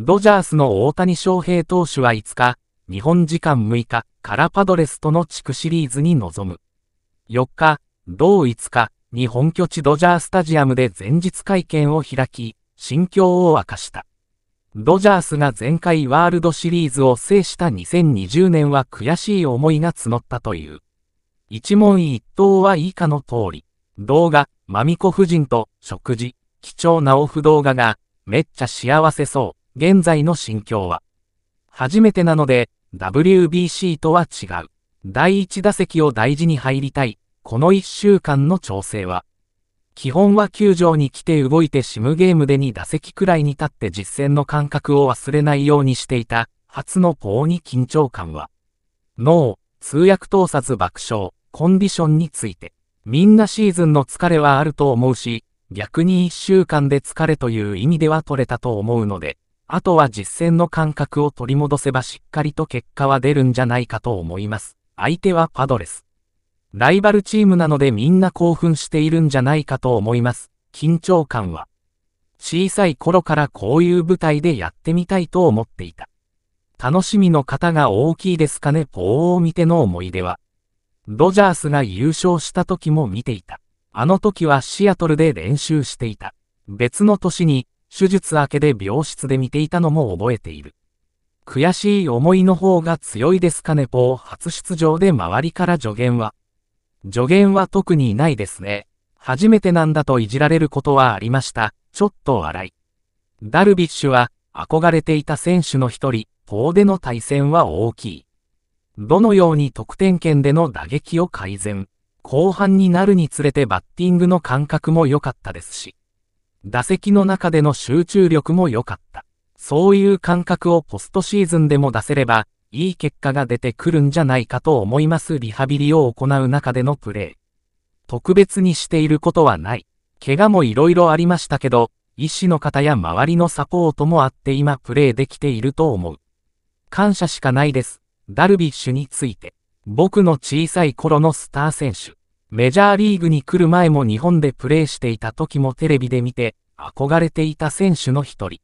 ドジャースの大谷翔平投手は5日、日本時間6日からパドレスとの地区シリーズに臨む。4日、同5日日本拠地ドジャースタジアムで前日会見を開き、心境を明かした。ドジャースが前回ワールドシリーズを制した2020年は悔しい思いが募ったという。一問一答は以下の通り、動画、まみこ夫人と食事、貴重なオフ動画が、めっちゃ幸せそう。現在の心境は。初めてなので、WBC とは違う。第1打席を大事に入りたい。この1週間の調整は。基本は球場に来て動いてシムゲームで2打席くらいに立って実戦の感覚を忘れないようにしていた、初のポーに緊張感は。脳、通訳通さず爆笑、コンディションについて。みんなシーズンの疲れはあると思うし、逆に1週間で疲れという意味では取れたと思うので、あとは実践の感覚を取り戻せばしっかりと結果は出るんじゃないかと思います。相手はパドレス。ライバルチームなのでみんな興奮しているんじゃないかと思います。緊張感は。小さい頃からこういう舞台でやってみたいと思っていた。楽しみの方が大きいですかね、ポーを見ての思い出は。ドジャースが優勝した時も見ていた。あの時はシアトルで練習していた。別の年に手術明けで病室で見ていたのも覚えている。悔しい思いの方が強いですかねポー初出場で周りから助言は。助言は特にないですね。初めてなんだといじられることはありました。ちょっと笑い。ダルビッシュは憧れていた選手の一人、ポーでの対戦は大きい。どのように得点圏での打撃を改善。後半になるにつれてバッティングの感覚も良かったですし。打席の中での集中力も良かった。そういう感覚をポストシーズンでも出せれば、いい結果が出てくるんじゃないかと思いますリハビリを行う中でのプレー。特別にしていることはない。怪我も色々ありましたけど、医師の方や周りのサポートもあって今プレーできていると思う。感謝しかないです。ダルビッシュについて。僕の小さい頃のスター選手。メジャーリーグに来る前も日本でプレーしていた時もテレビで見て、憧れていた選手の一人。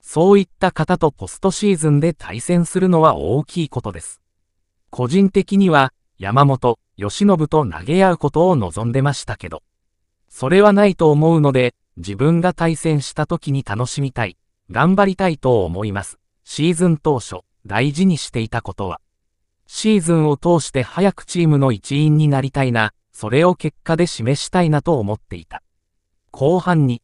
そういった方とポストシーズンで対戦するのは大きいことです。個人的には、山本、吉信と投げ合うことを望んでましたけど。それはないと思うので、自分が対戦した時に楽しみたい、頑張りたいと思います。シーズン当初、大事にしていたことは。シーズンを通して早くチームの一員になりたいな、それを結果で示したいなと思っていた。後半に、